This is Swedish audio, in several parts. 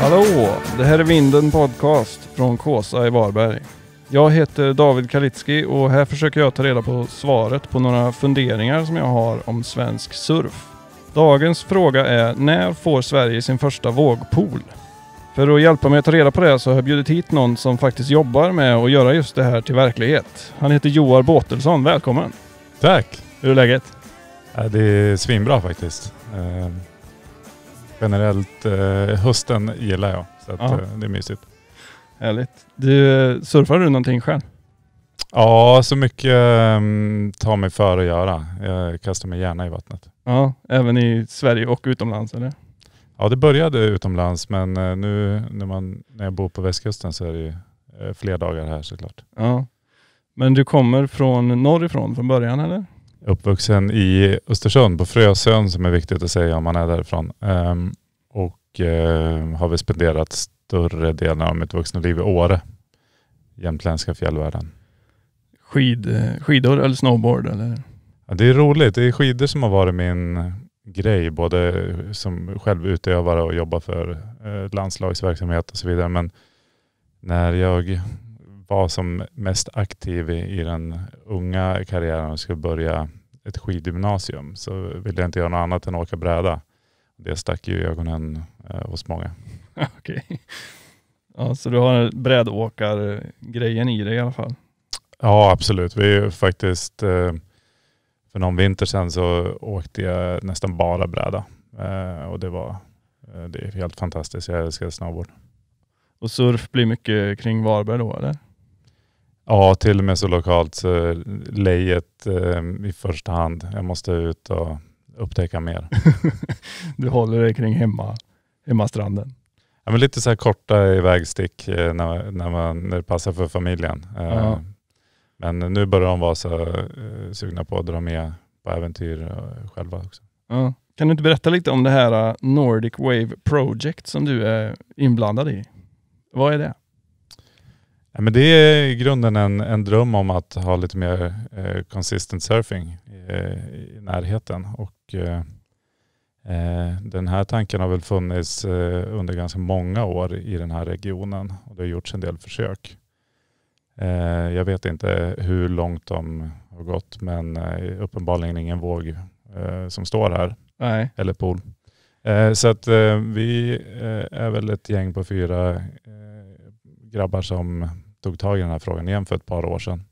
Hallå! Det här är Vinden Podcast från Kåsa i Varberg. Jag heter David Kalitski och här försöker jag ta reda på svaret på några funderingar som jag har om svensk surf. Dagens fråga är när får Sverige sin första vågpool? För att hjälpa mig att ta reda på det så har jag bjudit hit någon som faktiskt jobbar med att göra just det här till verklighet. Han heter Joar Båtelsson. Välkommen! Tack! Hur är läget? det är svinbra faktiskt. Eh, generellt, eh, hösten gillar jag. Så att, ja. Eh, det är mysigt. Härligt. Du, eh, surfar du någonting själv? Ja, så mycket um, tar mig för att göra. Jag kastar mig gärna i vattnet. Ja, även i Sverige och utomlands eller? Ja, det började utomlands men nu när, man, när jag bor på västkusten så är det ju fler dagar här såklart. Ja, men du kommer från norrifrån från början eller? Uppvuxen i Östersund, på Frösön som är viktigt att säga om man är därifrån. Um, och uh, har vi spenderat större delen av mitt vuxna liv i Åre, jämtländska fjällvärlden. Skid, eh, skidor eller snowboard eller? Ja, det är roligt. Det är skidor som har varit min grej, både som självutövare och jobba för eh, landslagsverksamhet och så vidare. Men när jag var som mest aktiv i, den unga karriären och skulle börja ett skidgymnasium så ville jag inte göra något annat än åka bräda. Det stack ju i ögonen eh, hos många. Okej. Ja, så du har brädåkargrejen i dig i alla fall? Ja, absolut. Vi är faktiskt, eh, för någon vinter sedan så åkte jag nästan bara bräda. Eh, och det var eh, det är helt fantastiskt. Jag älskar snowboard. Och surf blir mycket kring Varberg då eller? Ja, till och med så lokalt så eh, lejet eh, i första hand. Jag måste ut och upptäcka mer. du håller dig kring hemma, hemmastranden? Ja, men lite så här korta ivägstick eh, när, när, man, när det passar för familjen. Eh, Men nu börjar de vara så eh, sugna på att dra med på äventyr själva också. Ja. Kan du inte berätta lite om det här Nordic Wave Project som du är inblandad i? Vad är det? men det är i grunden en, en dröm om att ha lite mer eh, consistent surfing eh, i närheten. Och, eh, eh, den här tanken har väl funnits eh, under ganska många år i den här regionen och det har gjorts en del försök. Eh, jag vet inte hur långt de har gått men uppenbarligen ingen våg som står här. Nej. Eller pool. så att vi är väl ett gäng på fyra grabbar som tog tag i den här frågan igen för ett par år sedan.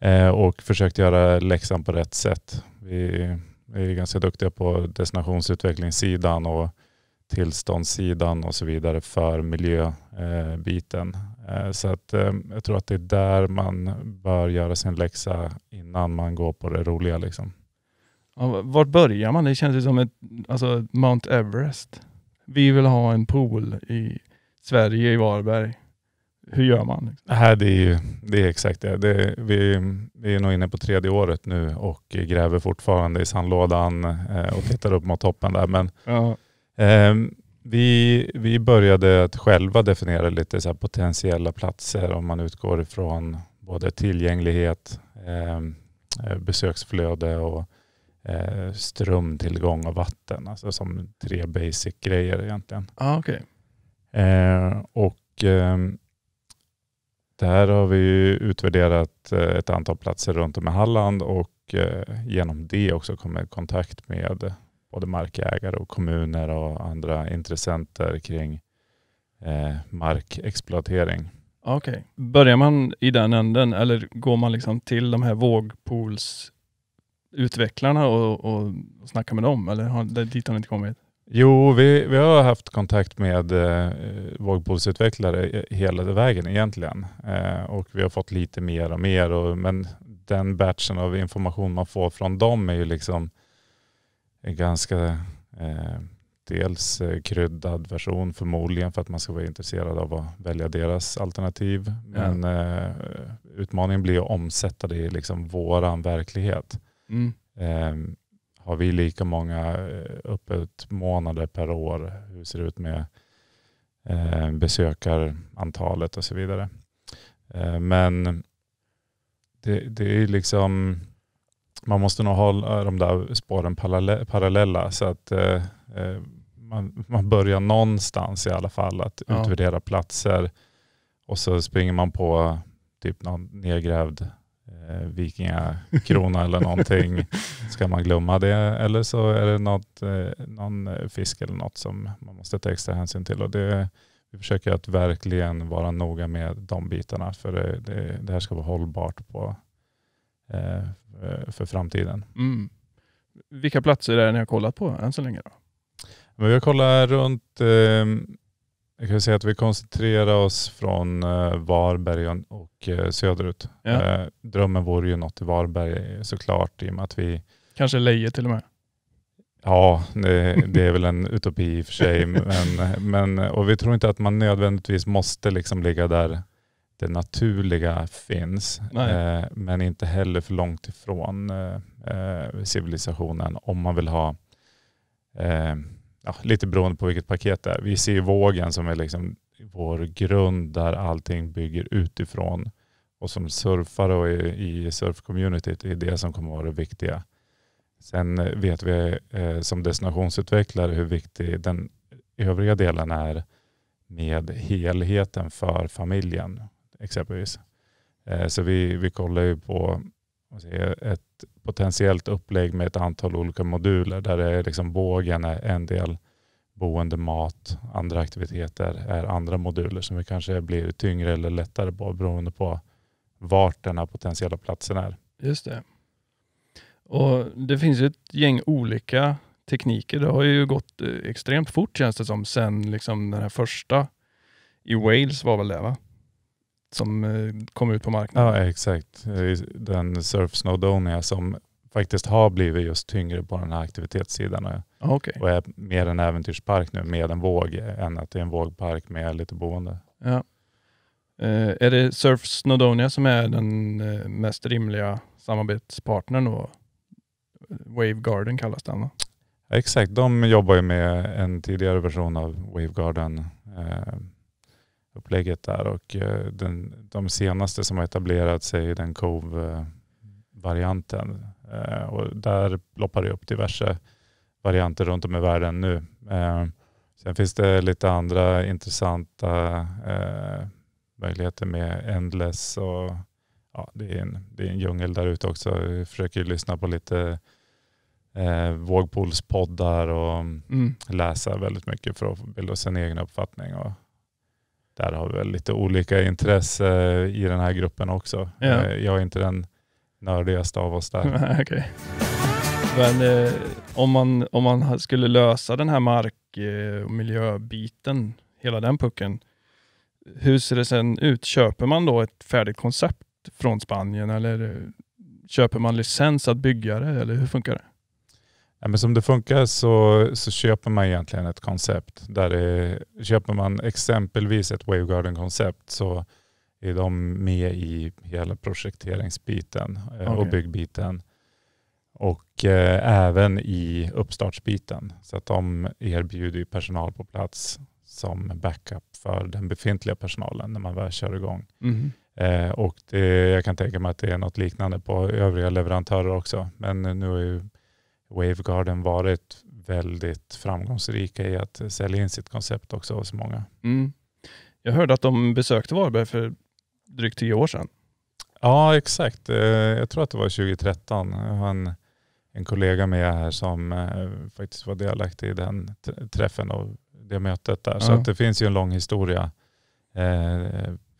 Eh, och försökte göra läxan på rätt sätt. Vi är ganska duktiga på destinationsutvecklingssidan och tillståndssidan och så vidare för miljöbiten. Eh, så att eh, jag tror att det är där man bör göra sin läxa innan man går på det roliga. Liksom. Ja, vart börjar man? Det känns som ett alltså Mount Everest. Vi vill ha en pool i Sverige, i Varberg hur gör man? Nej, liksom? det, är ju, det är exakt det. det vi, vi, är nog inne på tredje året nu och gräver fortfarande i sandlådan eh, och tittar upp mot toppen där. Men, ja. eh, vi, vi började att själva definiera lite så potentiella platser om man utgår ifrån både tillgänglighet, ehm, eh, besöksflöde och eh, strömtillgång och vatten. Alltså som tre basic grejer egentligen. Ah, okay. Eh, och ehm, det här har vi utvärderat eh, ett antal platser runt om i Halland och eh, genom det också kommit i kontakt med både markägare och kommuner och andra intressenter kring eh, markexploatering. Okej. Okay. Börjar man i den änden eller går man liksom till de här vågpools och, och, och snackar med dem? Eller har, dit har ni inte kommit? Jo, vi, vi har haft kontakt med eh, vågpolsutvecklare hela vägen egentligen. Eh, och vi har fått lite mer och mer. Och, men den batchen av information man får från dem är ju liksom en ganska eh, dels eh, kryddad version förmodligen för att man ska vara intresserad av att välja deras alternativ. Men eh, utmaningen blir att omsätta det i liksom våran verklighet. Mm. Ehm, har vi lika många öppet eh, månader per år? Hur ser det ut med eh, besökarantalet och så vidare? Eh, men det, det, är liksom, man måste nog hålla de där spåren parallella, parallella så att eh, eh, man, man börjar någonstans i alla fall att ja. utvärdera platser och så springer man på typ någon nedgrävd eh, vikingakrona eller någonting. Ska man glömma det eller så är det något, eh, någon fisk eller något som man måste ta extra hänsyn till. Och det, vi försöker att verkligen vara noga med de bitarna för det, det, det här ska vara hållbart på, eh, för framtiden. Mm. Vilka platser är det ni har kollat på än så länge? Då? Men vi har kollat runt eh, jag kan säga att vi koncentrerar oss från eh, Varberg och eh, söderut. Ja. Eh, drömmen vore ju något i Varberg såklart i och med att vi... Kanske Leje till och med? Ja, det, det är väl en utopi i och för sig. Men, men, och vi tror inte att man nödvändigtvis måste liksom ligga där det naturliga finns. Eh, men inte heller för långt ifrån eh, civilisationen om man vill ha eh, ja, lite beroende på vilket paket det är. Vi ser vågen som är liksom vår grund där allting bygger utifrån. Och som surfare och i, surfcommunityt är det som kommer vara det viktiga. Sen eh, vet vi eh, som destinationsutvecklare hur viktig den övriga delen är med helheten för familjen exempelvis. Eh, så vi, vi kollar ju på ett potentiellt upplägg med ett antal olika moduler där det är liksom bågen är en del, boende, mat, andra aktiviteter är andra moduler som kanske blir tyngre eller lättare på beroende på vart den här potentiella platsen är. Just det. Och Det finns ett gäng olika tekniker. Det har ju gått eh, extremt fort känns det som, sen liksom den här första i Wales var väl det va? som eh, kom ut på marknaden. Ja exakt. Den Surf Snowdonia som faktiskt har blivit just tyngre på den här aktivitetssidan. okay. Och är mer en äventyrspark nu med en våg än att det är en vågpark med lite boende. Ja. Eh, är det Surf Snowdonia som är den eh, mest rimliga samarbetspartnern då? Wave Garden kallas den va? Exakt, de jobbar ju med en tidigare version av Wave Garden. Eh, upplägget där. Och eh, den, de senaste som har etablerat sig är den cove varianten eh, Och där ploppar det upp diverse varianter runt om i världen nu. Eh, sen finns det lite andra intressanta möjligheter med Endless och ja, det, är en, det är en djungel där ute också. Jag försöker lyssna på lite eh, vågpolspoddar och mm. läsa väldigt mycket för att bilda sin egen uppfattning. Och, där har vi väl lite olika intresse i den här gruppen också. Ja. Eh, jag är inte den nördigaste av oss där. okay. Men eh, om, man, om man skulle lösa den här mark eh, och miljöbiten, hela den pucken, hur ser det sen ut? Köper man då ett färdigt koncept från Spanien eller eh, köper man licens att bygga det eller hur funkar det? Ja, men som det funkar så, så köper man egentligen ett koncept. Där det, köper man exempelvis ett Wavegarden-koncept så är de med i hela projekteringsbiten okay. Eh, och byggbiten. Och eh, även i uppstartsbiten. Så att de erbjuder personal på plats som backup för den befintliga personalen när man väl kör igång. Mm. Eh, och det, jag kan tänka mig att det är något liknande på övriga leverantörer också. Men nu är ju Wavegarden varit väldigt framgångsrika i att sälja in sitt koncept också hos många. Mm. Jag hörde att de besökte Varberg för drygt tio år sedan. Ja exakt, eh, jag tror att det var 2013. Jag har en, en kollega med här som eh, faktiskt var delaktig i den träffen och det mötet där. Ja. Så det finns ju en lång historia. Eh,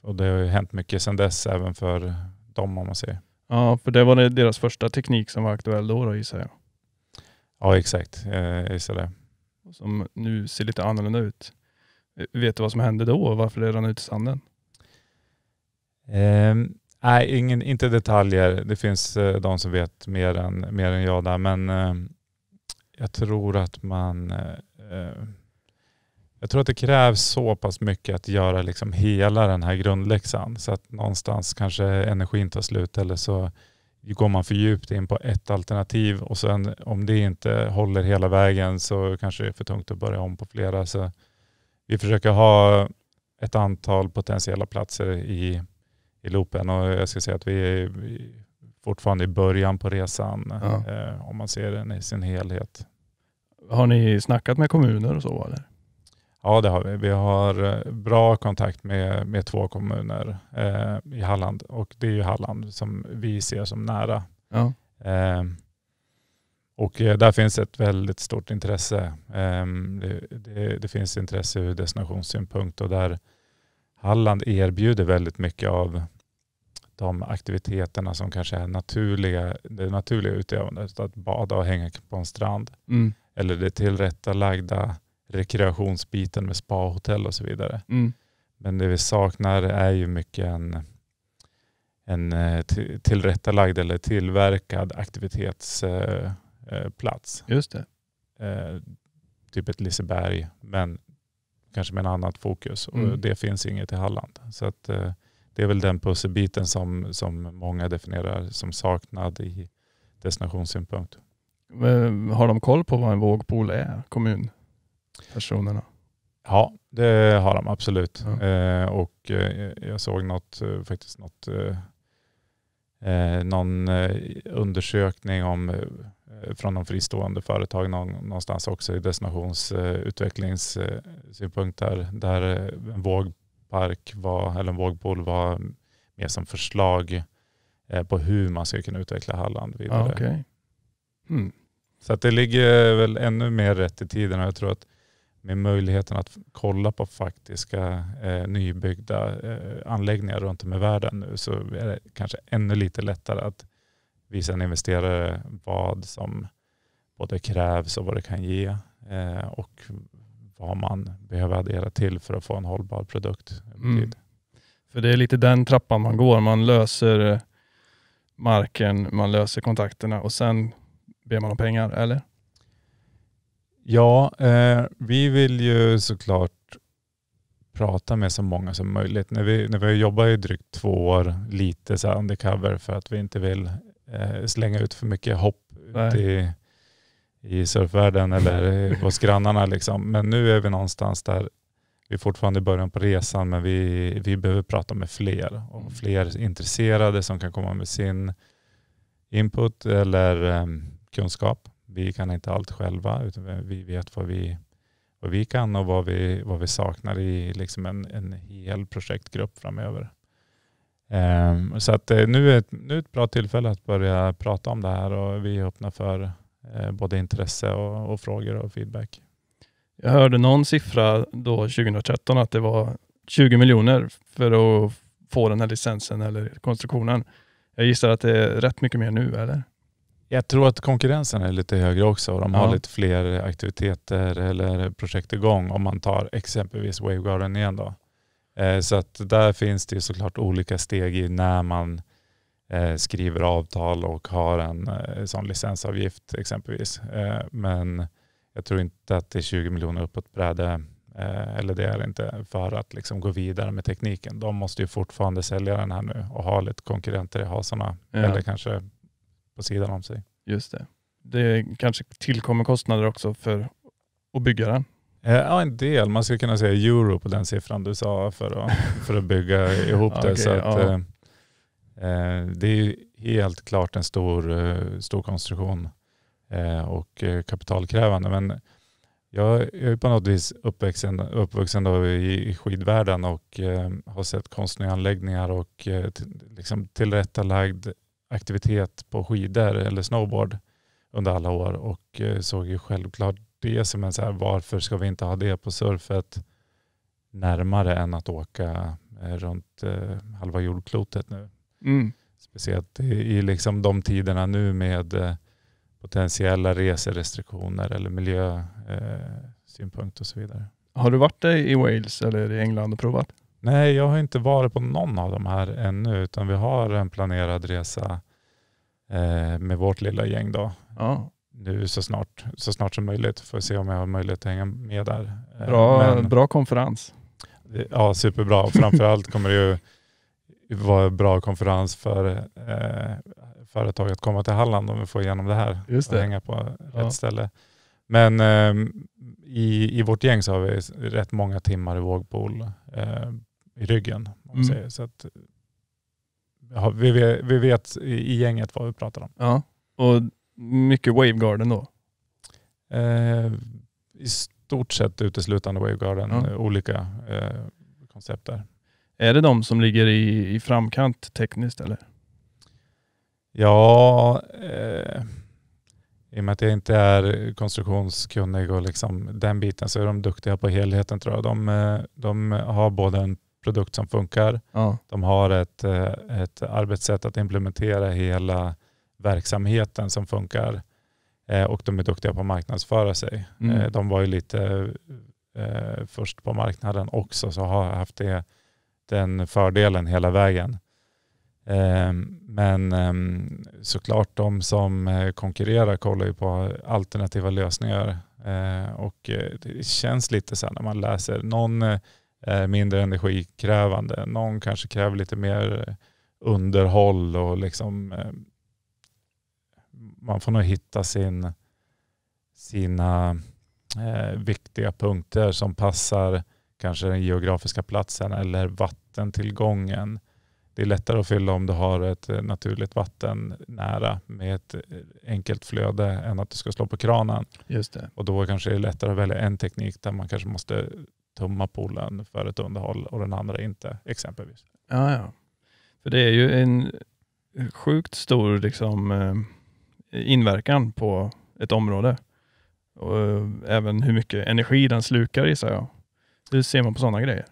och det har ju hänt mycket sedan dess även för dem om man säger. Ja, för det var deras första teknik som var aktuell då, då gissar jag. Ja exakt, eh, jag gissar det. Som nu ser lite annorlunda ut. Eh, vet du vad som hände då och varför det rann ut i sanden? Um, nej, ingen, inte detaljer. Det finns uh, de som vet mer än, mer än jag där. Men uh, jag tror att man... Uh, jag tror att det krävs så pass mycket att göra liksom hela den här grundläxan. Så att någonstans kanske energin tar slut eller så går man för djupt in på ett alternativ och sen om det inte håller hela vägen så kanske det är för tungt att börja om på flera. Så vi försöker ha ett antal potentiella platser i, i loopen och jag ska säga att vi är fortfarande i början på resan ja. eh, om man ser den i sin helhet. Har ni snackat med kommuner och så? Eller? Ja det har vi. Vi har eh, bra kontakt med, med två kommuner eh, i Halland och det är ju Halland som vi ser som nära. Ja. Ehm, eh, och där finns ett väldigt stort intresse. Ehm, det, det, det, finns intresse ur destinationssynpunkt och där Halland erbjuder väldigt mycket av de aktiviteterna som kanske är naturliga, det naturliga utövandet, att bada och hänga på en strand. Mm. Eller det tillrättalagda rekreationsbiten med spahotell och så vidare. Mm. Men det vi saknar är ju mycket en, en eh, tillrättalagd eller tillverkad aktivitetsplats. Just det. Eh, typ ett Liseberg, men kanske med en annat fokus. Och mm. det finns inget i Halland. Så att, eh, det är väl den pusselbiten som, som många definierar som saknad i destinationssynpunkt. Men har de koll på vad en vågpool är, kommun? personerna? Ja, det har de absolut. Ja. Eh, och eh, jag såg något, eh, faktiskt något, eh, eh någon eh, undersökning om, från de fristående företag någonstans också i destinationsutvecklingssynpunkt eh, där, där en vågpark var, eller en vågpool var mer som förslag på hur man ska kunna utveckla Halland vidare. Ah, okay. mm. Så att det ligger väl ännu mer rätt i tiden och jag tror att med möjligheten att kolla på faktiska eh, nybyggda eh, anläggningar runt om i världen nu så är det kanske ännu lite lättare att visa en investerare vad som både krävs och vad det kan ge eh, och vad man behöver addera till för att få en hållbar produkt. Mm. För det är lite den trappan man går. Man löser eh, marken, man löser kontakterna och sen ber man om pengar, eller? Ja, eh, vi vill ju såklart prata med så många som möjligt. När vi, när vi har jobbat i drygt två år lite så undercover för att vi inte vill eh, slänga ut för mycket hopp ut i, i surfvärlden eller hos grannarna. Liksom. Men nu är vi någonstans där vi är fortfarande i början på resan men vi, vi behöver prata med fler och mm. fler intresserade som kan komma med sin input eller eh, kunskap vi kan inte allt själva, utan vi vet vad vi, vad vi kan och vad vi, vad vi saknar i liksom en, en hel projektgrupp framöver. Ehm, så att eh, nu är, ett, nu är ett bra tillfälle att börja prata om det här och vi är öppna för eh, både intresse och, och, frågor och feedback. Jag hörde någon siffra då 2013 att det var 20 miljoner för att få den här licensen eller konstruktionen. Jag gissar att det är rätt mycket mer nu, eller? Jag tror att konkurrensen är lite högre också och de har lite fler aktiviteter eller projekt igång om man tar exempelvis Wavegarden igen då. Eh, så att där finns det såklart olika steg i när man eh, skriver avtal och har en eh, sån licensavgift exempelvis. Men jag tror inte att det är 20 miljoner uppåt bräde eller det är inte för att liksom gå vidare med tekniken. De måste ju fortfarande sälja den här nu och ha lite konkurrenter i hasarna. Ja. Eller kanske på sidan om sig. Just det. Det kanske tillkommer kostnader också för att bygga den. Eh, ja, en del. Man skulle kunna säga euro på den siffran du sa för att, för att bygga ihop det. Okay, så att, ja. eh, eh det är helt klart en stor, eh, stor konstruktion eh, och kapitalkrävande. Men jag är på något vis uppvuxen, uppvuxen då i skidvärlden och eh, har sett konstnärliga anläggningar och liksom tillrättalagd aktivitet på skidor eller snowboard under alla år och eh, såg ju självklart det som en så här, varför ska vi inte ha det på surfet närmare än att åka eh, runt eh, halva jordklotet nu. Mm. Speciellt i, liksom de tiderna nu med potentiella reserestriktioner eller miljösynpunkt och så vidare. Har du varit i Wales eller i England och provat? Nej, jag har inte varit på någon av de här ännu, utan vi har en planerad resa eh, med vårt lilla gäng då. Ja. Nu så snart, så snart som möjligt. Får se om jag har möjlighet att hänga med där. Eh, bra, Men, bra konferens. Eh, ja, superbra. Och framförallt kommer det ju vara bra konferens för eh, företag att komma till Halland om vi får igenom det här. Just det. Och hänga på ja. rätt ställe. Men eh, i, i vårt gäng så har vi rätt många timmar i vågpool eh, i ryggen. Om mm. Så att, ja, vi, vet, vi vet i gänget vad vi pratar om. Ja, och mycket wavegarden då? Eh, I stort sett uteslutande wavegarden, ja. olika eh, koncept där. Är det de som ligger i, i framkant tekniskt eller? Ja, eh, i och med att jag inte är konstruktionskunnig och liksom den biten så är de duktiga på helheten tror jag. De, eh, de har både en produkt som funkar. Ja. De har ett, eh, ett arbetssätt att implementera hela verksamheten som funkar eh, och de är duktiga på att marknadsföra sig. Mm. Eh, de var ju lite först på marknaden också så har haft det, den fördelen hela vägen. Ehm, men ehm, såklart de som konkurrerar kollar ju på alternativa lösningar och det känns lite så här när man läser någon är eh, mindre energikrävande. Någon kanske kräver lite mer eh, underhåll och liksom eh, man får nog hitta sin, sina eh, viktiga punkter som passar kanske den geografiska platsen eller vattentillgången. Det är lättare att fylla om du har ett naturligt vatten nära med ett enkelt flöde än att du ska slå på kranen. Just det. Och då kanske det är lättare att välja en teknik där man kanske måste tumma poolen för ett underhåll och den andra inte, exempelvis. Ja, ja. För det är ju en sjukt stor liksom, eh, inverkan på ett område. Och eh, även hur mycket energi den slukar gissar jag. Hur ser man på sådana grejer?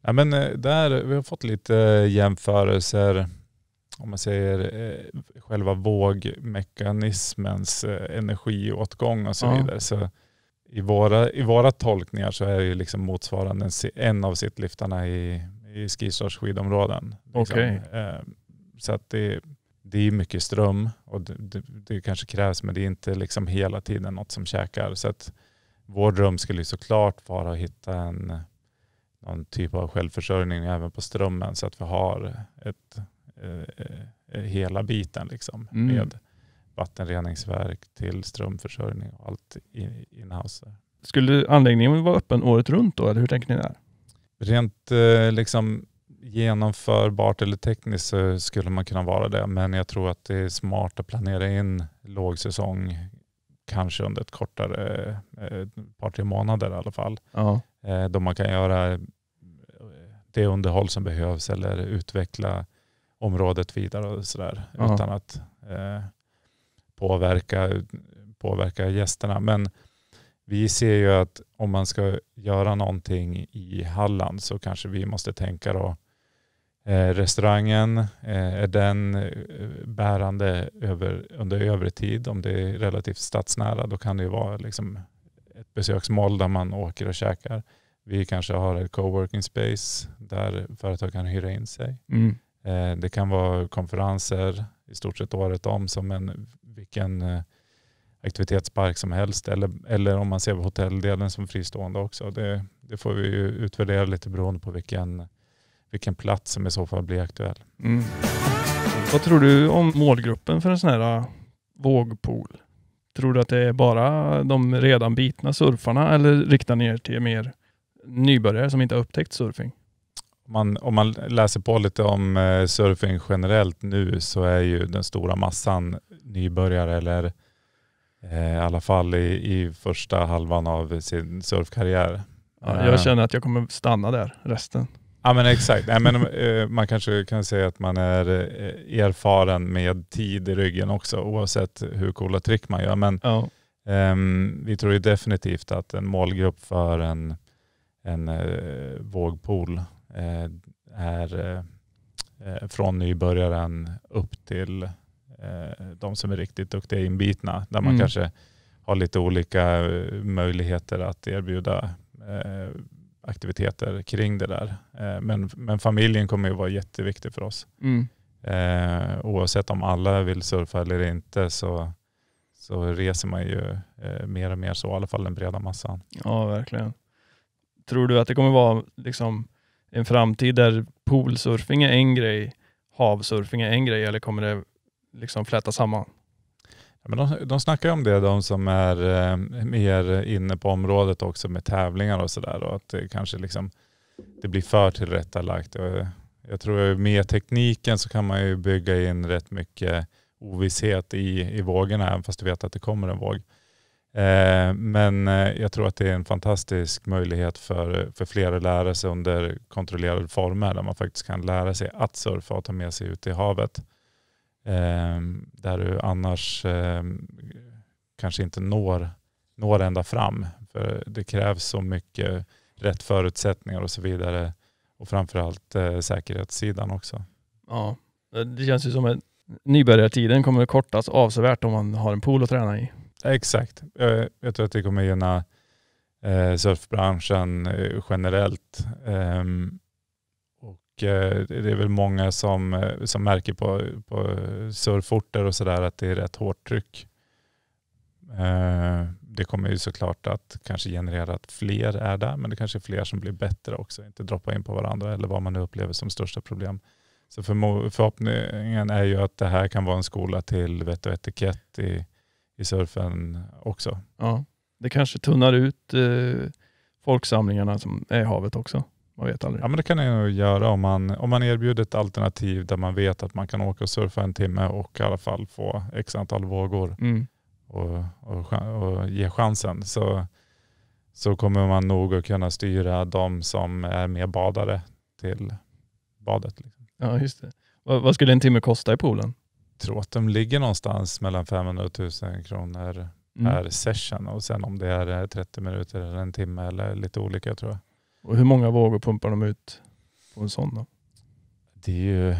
Ja, men eh, där, vi har fått lite jämförelser, om man säger själva vågmekanismens energiåtgång och så ja. vidare. Så i våra, i våra tolkningar så är det ju liksom motsvarande en av sittliftarna i, i Skistars skidområden. Liksom. Okay. Eh, så att det, det är mycket ström och det, det, det, kanske krävs men det är inte liksom hela tiden något som käkar. Så att vår dröm skulle ju såklart vara att hitta en, någon typ av självförsörjning även på strömmen så att vi har ett, eh, eh hela biten liksom mm. med vattenreningsverk till strömförsörjning och allt inhouse. Skulle anläggningen vara öppen året runt då, eller hur tänker ni där? Rent eh, liksom genomförbart eller tekniskt så skulle man kunna vara det, men jag tror att det är smart att planera in lågsäsong kanske under ett kortare, ett eh, par tre månader i alla fall. Ja. Eh, då man kan göra det underhåll som behövs eller utveckla området vidare och sådär. Ja. Utan att eh, påverka, påverka gästerna. Men vi ser ju att om man ska göra någonting i Halland så kanske vi måste tänka då eh, restaurangen, eh, är den eh, bärande över, under övrig tid? Om det är relativt stadsnära då kan det ju vara liksom ett besöksmål där man åker och käkar. Vi kanske har ett coworking space där företag kan hyra in sig. Mm. det kan vara konferenser i stort sett året om som en vilken eh, aktivitetspark som helst eller, eller om man ser hotelldelen som fristående också. Det, det får vi utvärdera lite beroende på vilken, vilken plats som i så fall blir aktuell. Mm. Vad tror du om målgruppen för en sån här eh, vågpool? Tror du att det är bara de redan bitna surfarna eller riktar ni er till mer nybörjare som inte har upptäckt surfing? man, om man läser på lite om eh, surfing generellt nu så är ju den stora massan nybörjare eller eh, i alla fall i, i första halvan av sin surfkarriär. Ja, jag eh. känner att jag kommer stanna där resten. Ja men exakt. Nej, men, eh, man kanske kan säga att man är erfaren med tid i ryggen också oavsett hur coola trick man gör. Men ja. um, vi tror ju definitivt att en målgrupp för en, en uh, vågpool uh, är uh, från nybörjaren upp till Eh, de som är riktigt duktiga inbitna, där man mm. kanske har lite olika eh, möjligheter att erbjuda eh, aktiviteter kring det där. Men, men familjen kommer ju vara jätteviktig för oss. Mm. oavsett om alla vill surfa eller inte så, så reser man ju mer och mer så, i alla fall den breda massan. Ja, verkligen. Tror du att det kommer vara liksom, en framtid där poolsurfing är en grej, havsurfing är en grej, eller kommer det liksom fläta samman. men de, de snackar ju om det, de som är eh, mer inne på området också med tävlingar och sådär. Och att det kanske liksom, det blir för tillrättalagt. Och jag tror med tekniken så kan man ju bygga in rätt mycket ovisshet i, i vågorna, även fast du vet att det kommer en våg. Eh, men eh, jag tror att det är en fantastisk möjlighet för, för fler att lära sig under kontrollerade former, där man faktiskt kan lära sig att surfa och ta med sig ut i havet. Ehm, där du annars ehm, kanske inte når, når ända fram. För det krävs så mycket rätt förutsättningar och så vidare. Och framförallt eh, säkerhetssidan också. Ja, det känns ju som att nybörjartiden kommer att kortas avsevärt om man har en pool att träna i. Exakt. Jag, jag tror att det kommer gynna eh, surfbranschen eh, generellt. Um, Eh, det är väl många som, eh, som märker på, på surforter och sådär att det är rätt hårt tryck. Eh, det kommer ju såklart att kanske generera att fler är där, men det kanske är fler som blir bättre också, inte droppa in på varandra eller vad man nu upplever som största problem. Så förhoppningen är ju att det här kan vara en skola till vett och etikett i, i surfen också. Ja, det kanske tunnar ut eh, folksamlingarna som är i havet också. Man vet aldrig. Ja men det kan man jag göra om man, om man erbjuder ett alternativ där man vet att man kan åka och surfa en timme och i alla fall få x antal vågor mm. och, och, och ge chansen. Så, så kommer man nog att kunna styra de som är med badare till badet. Liksom. Ja just det. Vad, vad skulle en timme kosta i poolen? Jag tror att de ligger någonstans mellan 500 och 1000 kronor mm. per session och sen om det är 30 eh, minuter eller en timme eller lite olika tror jag. Och hur många vågor pumpar de ut på en sån då? Det är ju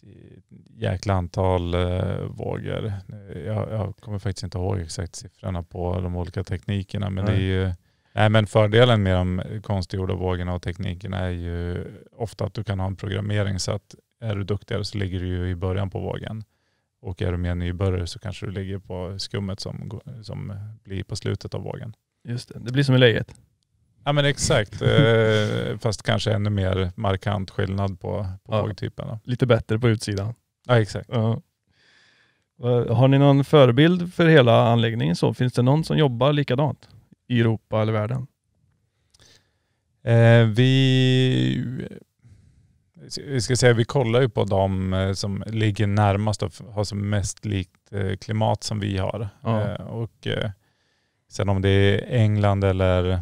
det är jäkla antal eh, vågor. Jag, jag, kommer faktiskt inte ihåg exakt siffrorna på de olika teknikerna. Men, det är ju, nej, men fördelen med de konstgjorda vågorna och teknikerna är ju ofta att du kan ha en programmering så att är du duktigare så ligger du ju i början på vågen. Och är du mer nybörjare så kanske du ligger på skummet som, som blir på slutet av vågen. Just det, det blir som i läget. Ja men exakt, eh, fast kanske ännu mer markant skillnad på, på ja. bågtypen. Lite bättre på utsidan. Ja exakt. Ja. Har ni någon förebild för hela anläggningen? så? Finns det någon som jobbar likadant i Europa eller världen? Eh, vi, vi ska säga, vi kollar ju på de eh, som ligger närmast och har som mest likt eh, klimat som vi har. Ja. Eh, och, sen om det är England eller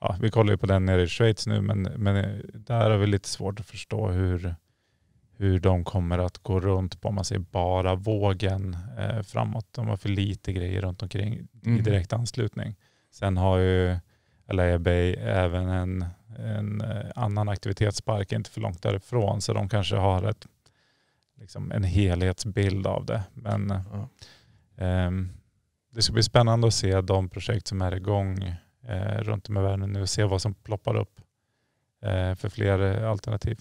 ja, vi kollar ju på den nere i Schweiz nu, men, men eh, där har vi lite svårt att förstå hur, hur de kommer att gå runt på, om man säger bara vågen eh, framåt. De har för lite grejer runt omkring mm. i direkt anslutning. Sen har ju LA Bay även en, en eh, annan aktivitetspark inte för långt därifrån, så de kanske har ett, liksom en helhetsbild av det. Men mm. eh, ehm, det ska bli spännande att se de projekt som är igång eh, runt om i världen nu och se vad som ploppar upp eh, för fler eh, alternativ.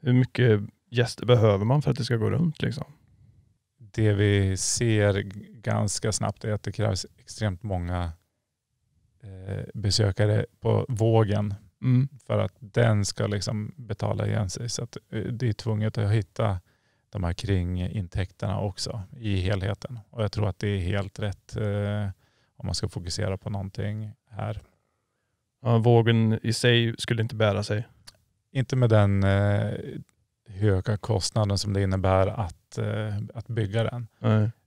Hur mycket gäster behöver man för att det ska gå runt? Liksom? Det vi ser ganska snabbt är att det krävs extremt många eh, besökare på vågen mm. för att den ska liksom betala igen sig. Så att, eh, det är tvunget att hitta de här kringintäkterna också i helheten. Och jag tror att det är helt rätt eh, om man ska fokusera på någonting här. vågen i sig skulle inte bära sig? Inte med den eh, höga kostnaden som det innebär att, eh, att bygga den.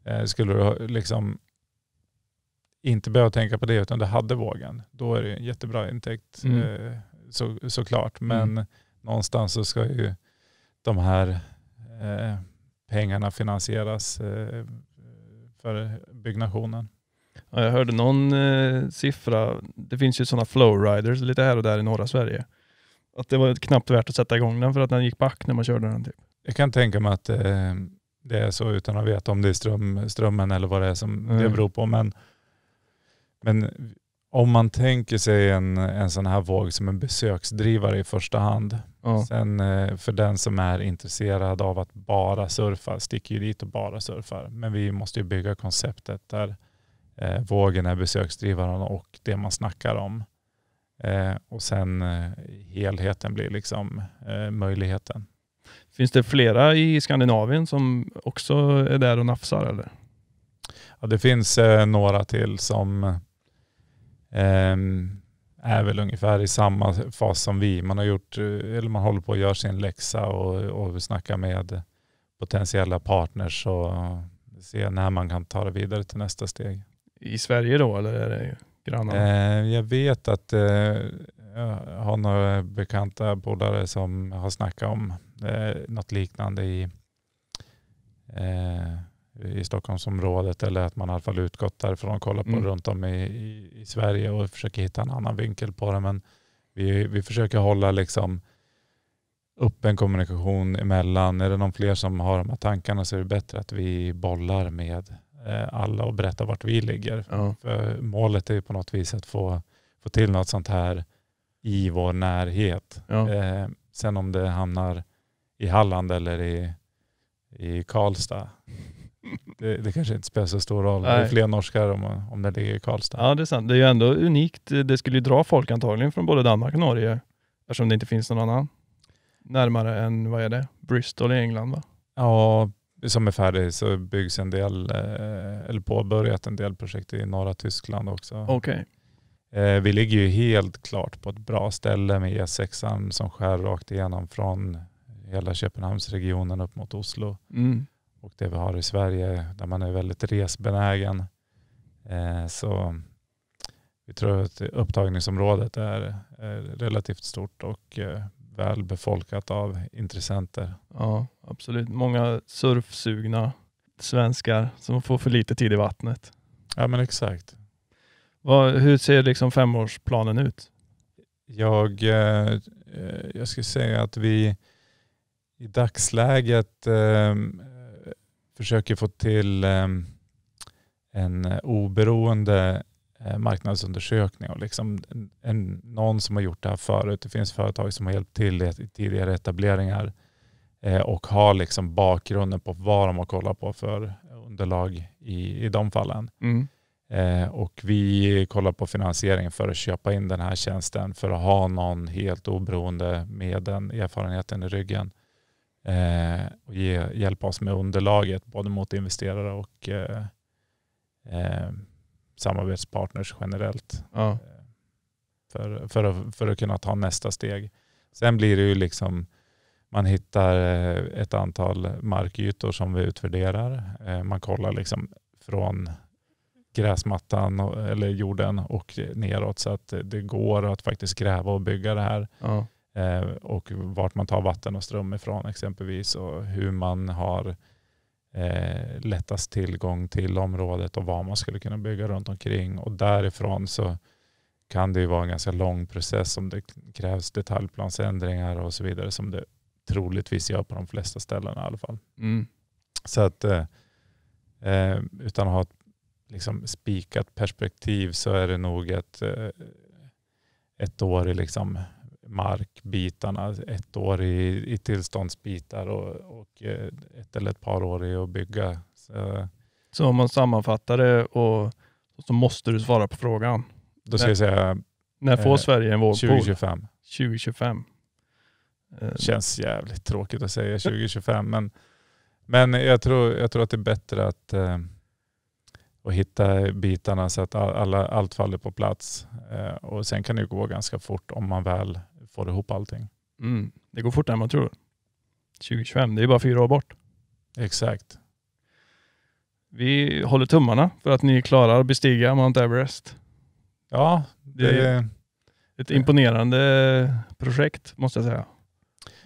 Eh, skulle du liksom inte behöva tänka på det utan du hade vågen, då är det en jättebra intäkt mm. Eh, så, såklart. Mm. Men mm. någonstans så ska ju de här eh, pengarna finansieras eh, för byggnationen jag hörde någon eh, siffra, det finns ju sådana flowriders lite här och där i norra Sverige. Att det var knappt värt att sätta igång den för att den gick back när man körde den. Typ. Jag kan tänka mig att eh, det är så utan att veta om det är ström, strömmen eller vad det är som mm. det beror på. Men, men om man tänker sig en, en sån här våg som en besöksdrivare i första hand. Ja. Sen eh, för den som är intresserad av att bara surfa, sticker ju dit och bara surfar. Men vi måste ju bygga konceptet där eh, vågen är besöksdrivaren och det man snackar om. Eh, och sen eh, helheten blir liksom eh, möjligheten. Finns det flera i Skandinavien som också är där och nafsar eller? Ja, det finns eh, några till som ehm, är väl ungefär i samma fas som vi. Man, har gjort, eh, eller man håller på att göra sin läxa och, och snacka med potentiella partners och se när man kan ta det vidare till nästa steg i Sverige då eller är det grannarna? Eh, jag vet att eh, jag har några bekanta poddare som har snackat om eh, något liknande i, eh, i Stockholmsområdet eller att man i alla fall utgått därifrån och kollat på mm. runt om i, i, i, Sverige och försöker hitta en annan vinkel på det. Men vi, vi försöker hålla liksom upp kommunikation emellan. Är det någon fler som har de här tankarna så är det bättre att vi bollar med Eh, alla och berätta vart vi ligger. Ja. För målet är ju på något vis att få, få till något sånt här i vår närhet. Ja. Eh, sen om det hamnar i Halland eller i, i Karlstad, det, det kanske inte spelar så stor roll. Nej. Det är fler norskar om, om det ligger i Karlstad. Ja det är sant. Det är ju ändå unikt. Det skulle ju dra folk antagligen från både Danmark och Norge eftersom det inte finns någon annan närmare än, vad är det, Bristol i England va? Ja, som är färdig så byggs en del, eh, eller påbörjat en del projekt i norra Tyskland också. Okay. Eh, vi ligger ju helt klart på ett bra ställe med E6 som skär rakt igenom från hela Köpenhamnsregionen upp mot Oslo. Mm. Och det vi har i Sverige där man är väldigt resbenägen. Eh, så vi tror att upptagningsområdet är relativt stort och välbefolkat av intressenter. Ja absolut. Många surfsugna svenskar som får för lite tid i vattnet. Ja men exakt. Vad, hur ser liksom femårsplanen ut? Jag, eh, eh jag skulle säga att vi i dagsläget ehm, eh, försöker få till eh, en oberoende eh, marknadsundersökning och liksom en, någon som har gjort det här förut. Det finns företag som har hjälpt till i tidigare etableringar Eh, och har liksom bakgrunden på vad de har kollat på för underlag i, i de fallen. Mm. Eh, och vi kollar på finansiering för att köpa in den här tjänsten för att ha någon helt oberoende med den erfarenheten i ryggen eh, och ge, hjälpa oss med underlaget både mot investerare och eh, samarbetspartners generellt. Ja. För, för, att, för att kunna ta nästa steg. Sen blir det ju liksom man hittar eh, ett antal markytor som vi utvärderar. Eh, man kollar liksom från gräsmattan eller jorden och neråt så att det går att faktiskt gräva och bygga det här. Ja. Eh, och vart man tar vatten och ström ifrån exempelvis och hur man har lättast tillgång till området och vad man skulle kunna bygga runt omkring. Och därifrån så kan det ju vara en ganska lång process om det krävs detaljplansändringar och så vidare som det troligtvis gör på de flesta ställen i alla fall. Mm. Så att, eh, eh utan att ha ett liksom, spikat perspektiv så är det nog ett, eh, ett år i liksom, markbitarna, ett år i, i tillståndsbitar och, och eh, ett eller ett par år i att bygga. Så, så om man sammanfattar det och, så måste du svara på frågan. Då ska när, jag säga... När får eh, Sverige en vågpool? 2025. 2025. Eh, Känns jävligt tråkigt att säga 2025 men, men jag, tror, jag tror att det är bättre att, eh, att hitta bitarna så att alla, allt faller på plats. Eh, och sen kan det gå ganska fort om man väl får ihop allting. Mm. Det går fortare än man tror. 2025, det är bara fyra år bort. Exakt. Vi håller tummarna för att ni klarar att bestiga Mount Everest. Ja, det, det är ett imponerande projekt måste jag säga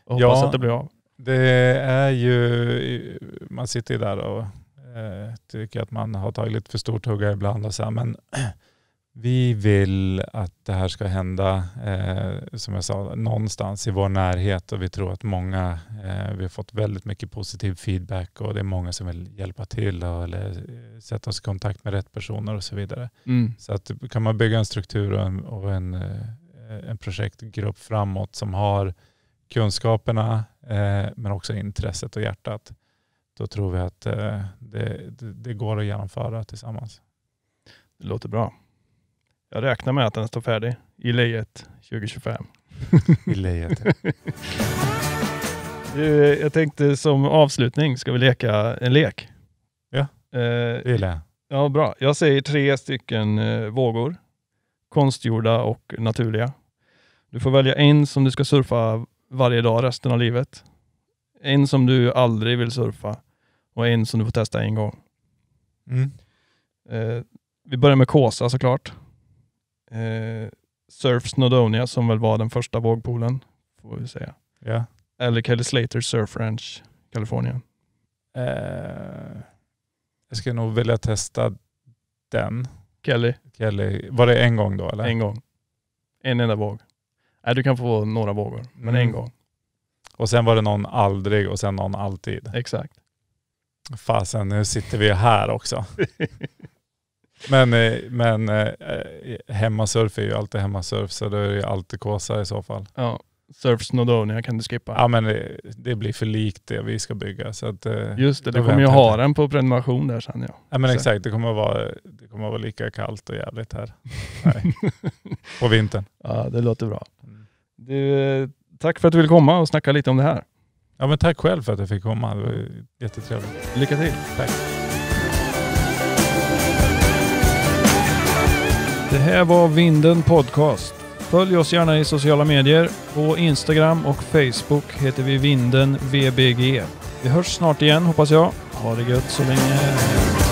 och hoppas ja, att det blir av. Det är ju, man sitter ju där och eh, tycker att man har tagit lite för stort hugga ibland och så här, men vi vill att det här ska hända, eh, som jag sa, någonstans i vår närhet och vi tror att många, eh, vi har fått väldigt mycket positiv feedback och det är många som vill hjälpa till och, eller eh, sätta oss i kontakt med rätt personer och så vidare. Mm. Så att, kan man bygga en struktur och en, och en, eh, en projektgrupp framåt som har kunskaperna eh, men också intresset och hjärtat, då tror vi att eh, det, det, går att genomföra tillsammans. Det låter bra. Jag räknar med att den står färdig i lejet 2025. I lejet, ja. jag tänkte som avslutning, ska vi leka en lek? Ja, eh, det gillar jag. Ja, bra. Jag säger tre stycken eh, vågor. Konstgjorda och naturliga. Du får välja en som du ska surfa varje dag resten av livet. En som du aldrig vill surfa och en som du får testa en gång. Mm. Eh, vi börjar med Kåsa såklart. Eh, Surf Snowdonia som väl var den första vågpolen. får vi säga. Yeah. Eller Kelly Slater Surf Ranch, Kalifornien. Eh, jag skulle nog vilja testa den. Kelly. Kelly. Var det en gång då eller? En gång. En enda våg. Nej, du kan få några vågor, men Mm. en gång. Och sen var det någon aldrig och sen någon alltid. Exakt. Fasen, nu sitter vi här också. Men, eh, men eh, eh, hemmasurf är ju alltid hemmasurf så då är det ju alltid kåsa i så fall. Ja. Surf Snowdonia kan du skippa. Ja men det, det, blir för likt det vi ska bygga. Så att, eh, Just det, du kommer ju ha den på prenumeration där sen ja. Ja men så. exakt, det kommer, vara, det kommer vara lika kallt och jävligt här. på vintern. Ja det låter bra. Mm. Du, tack för att du ville komma och snacka lite om det här. Ja men tack själv för att jag fick komma, det var jättetrevligt. Lycka till. Tack. Det här var Vinden Podcast. Följ oss gärna i sociala medier. På Instagram och Facebook heter vi Vinden VBG. Vi hörs snart igen hoppas jag. Ha det gött så länge.